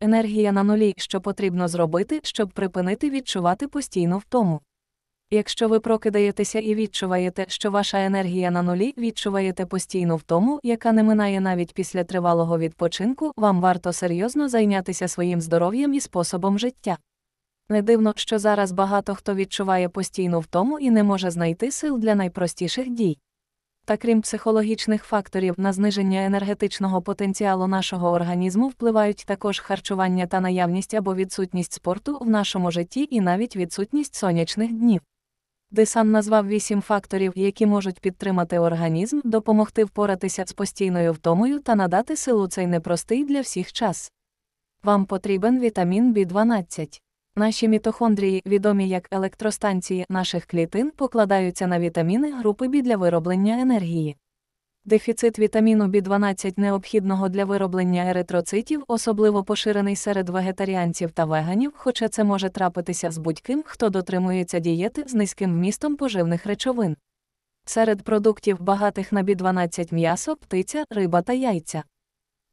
енергія на нулі, що потрібно зробити, щоб припинити відчувати постійну втому. Якщо ви прокидаєтеся і відчуваєте, що ваша енергія на нулі відчуваєте постійну втому, яка не минає навіть після тривалого відпочинку, вам варто серйозно зайнятися своїм здоров'ям і способом життя. Не дивно, що зараз багато хто відчуває постійну втому і не може знайти сил для найпростіших дій та крім психологічних факторів на зниження енергетичного потенціалу нашого організму впливають також харчування та наявність або відсутність спорту в нашому житті і навіть відсутність сонячних днів. Десан назвав вісім факторів, які можуть підтримати організм, допомогти впоратися з постійною втомою та надати силу цей непростий для всіх час. Вам потрібен вітамін b 12 Наші мітохондрії, відомі як електростанції наших клітин, покладаються на вітаміни групи Бі для вироблення енергії. Дефіцит вітаміну B12 необхідного для вироблення еритроцитів, особливо поширений серед вегетаріанців та веганів, хоча це може трапитися з будь-ким, хто дотримується дієти з низьким вмістом поживних речовин. Серед продуктів багатих на B12 м'ясо, птиця, риба та яйця.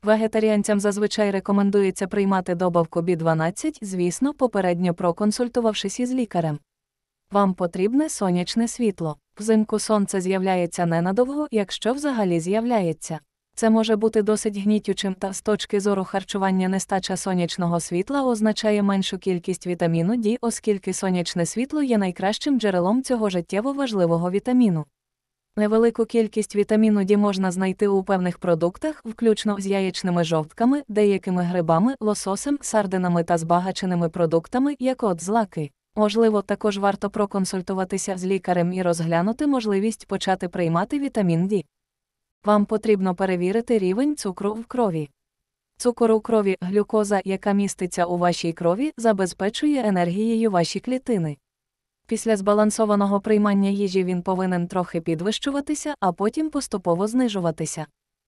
Вегетаріанцям зазвичай рекомендується приймати добавку b 12 звісно, попередньо проконсультувавшись із лікарем. Вам потрібне сонячне світло. Взимку сонце з'являється ненадовго, якщо взагалі з'являється. Це може бути досить гнітючим, та з точки зору харчування нестача сонячного світла означає меншу кількість вітаміну D, оскільки сонячне світло є найкращим джерелом цього життєво важливого вітаміну. Невелику кількість вітаміну D можна знайти у певних продуктах, включно з яєчними жовтками, деякими грибами, лососем, сардинами та збагаченими продуктами, як от злаки. Можливо, також варто проконсультуватися з лікарем і розглянути можливість почати приймати вітамін D. Вам потрібно перевірити рівень цукру в крові. Цукор у крові глюкоза, яка міститься у вашій крові, забезпечує енергією ваші клітини. Після збалансованого приймання їжі він повинен трохи підвищуватися, а потім поступово знижуватися.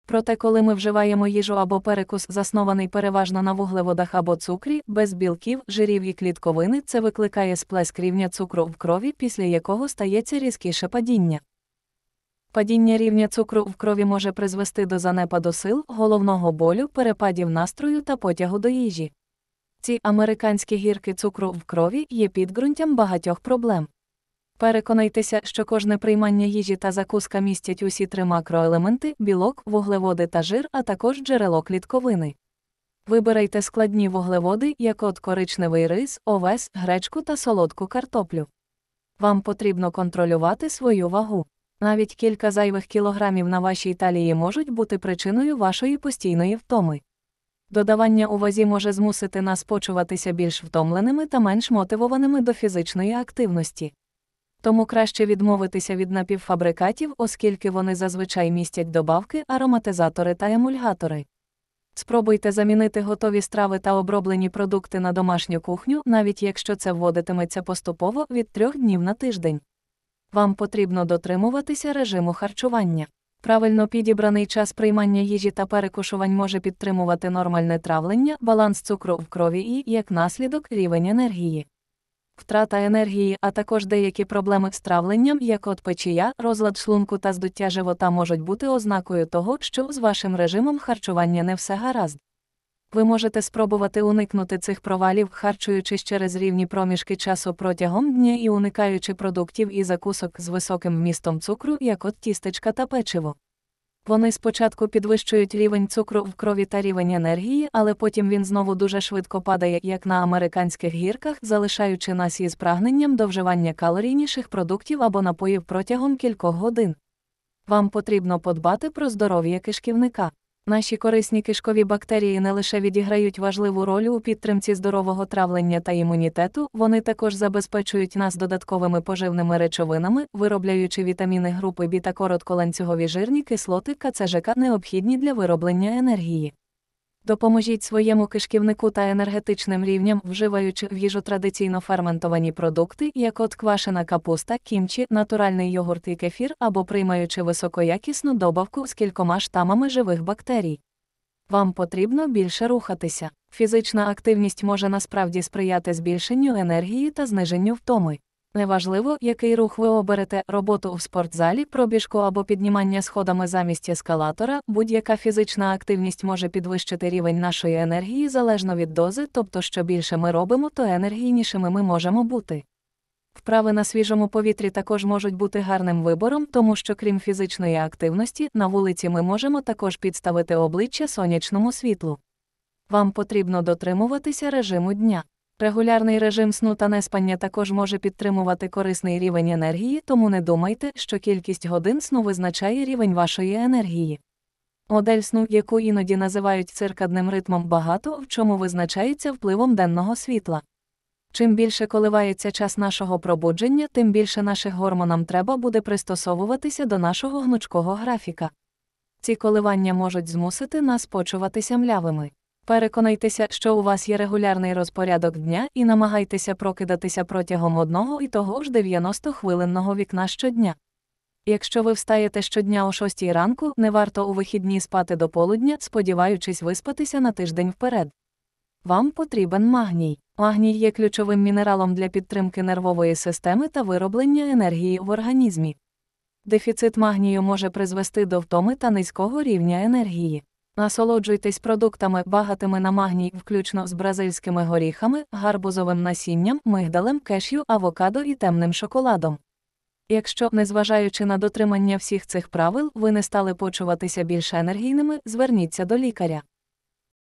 Проте, коли ми вживаємо їжу або перекус, заснований переважно на вуглеводах або цукрі, без білків, жирів і клітковини, це викликає сплеск рівня цукру в крові, після якого стається різкіше падіння. Падіння рівня цукру в крові може призвести до занепаду сил, головного болю, перепадів настрою та потягу до їжі. Ці американські гірки цукру в крові є підґрунтям багатьох проблем. Переконайтеся, що кожне приймання їжі та закуска містять усі три макроелементи білок, вуглеводи та жир, а також джерело клітковини. Вибирайте складні вуглеводи, як от коричневий рис, овес, гречку та солодку картоплю. Вам потрібно контролювати свою вагу. Навіть кілька зайвих кілограмів на вашій талії можуть бути причиною вашої постійної втоми. Додавання у вазі може змусити нас почуватися більш втомленими та менш мотивованими до фізичної активності. Тому краще відмовитися від напівфабрикатів, оскільки вони зазвичай містять добавки, ароматизатори та емульгатори. Спробуйте замінити готові страви та оброблені продукти на домашню кухню, навіть якщо це вводитиметься поступово від трьох днів на тиждень. Вам потрібно дотримуватися режиму харчування. Правильно підібраний час приймання їжі та перекушувань може підтримувати нормальне травлення, баланс цукру в крові і, як наслідок, рівень енергії. Втрата енергії, а також деякі проблеми з травленням, як от печія, розлад шлунку та здуття живота можуть бути ознакою того, що з вашим режимом харчування не все гаразд. Ви можете спробувати уникнути цих провалів, харчуючись через рівні проміжки часу протягом дня і уникаючи продуктів і закусок з високим вмістом цукру, як от тістечка та печиво. Вони спочатку підвищують рівень цукру в крові та рівень енергії, але потім він знову дуже швидко падає, як на американських гірках, залишаючи нас із прагненням до вживання калорійніших продуктів або напоїв протягом кількох годин. Вам потрібно подбати про здоров'я кишківника. Наші корисні кишкові бактерії не лише відіграють важливу роль у підтримці здорового травлення та імунітету, вони також забезпечують нас додатковими поживними речовинами, виробляючи вітаміни групи бі та коротколанцюгові жирні кислоти КЦЖК е необхідні для вироблення енергії. Допоможіть своєму кишківнику та енергетичним рівням, вживаючи в їжу традиційно ферментовані продукти, як от квашена капуста, кімчі, натуральний йогурт і кефір або приймаючи високоякісну добавку з кількома штамами живих бактерій. Вам потрібно більше рухатися. Фізична активність може насправді сприяти збільшенню енергії та зниженню втоми. Неважливо, який рух ви оберете роботу в спортзалі, пробіжку або піднімання сходами замість ескалатора, будь-яка фізична активність може підвищити рівень нашої енергії залежно від дози, тобто що більше ми робимо, то енергійнішими ми можемо бути. Вправи на свіжому повітрі також можуть бути гарним вибором, тому що, крім фізичної активності, на вулиці ми можемо також підставити обличчя сонячному світлу. Вам потрібно дотримуватися режиму дня. Регулярний режим сну та неспання також може підтримувати корисний рівень енергії, тому не думайте, що кількість годин сну визначає рівень вашої енергії. Модель сну, яку іноді називають циркадним ритмом, багато в чому визначається впливом денного світла. Чим більше коливається час нашого пробудження, тим більше наших гормонам треба буде пристосовуватися до нашого гнучкого графіка. Ці коливання можуть змусити нас почуватися млявими. Переконайтеся, що у вас є регулярний розпорядок дня, і намагайтеся прокидатися протягом одного і того ж 90-хвилинного вікна щодня. Якщо ви встаєте щодня о 6 ранку, не варто у вихідні спати до полудня, сподіваючись виспатися на тиждень вперед. Вам потрібен магній. Магній є ключовим мінералом для підтримки нервової системи та вироблення енергії в організмі. Дефіцит магнію може призвести до втоми та низького рівня енергії. Насолоджуйтесь продуктами, багатими на магній, включно з бразильськими горіхами, гарбузовим насінням, мигдалем, кешю, авокадо і темним шоколадом. Якщо, незважаючи на дотримання всіх цих правил, ви не стали почуватися більш енергійними, зверніться до лікаря.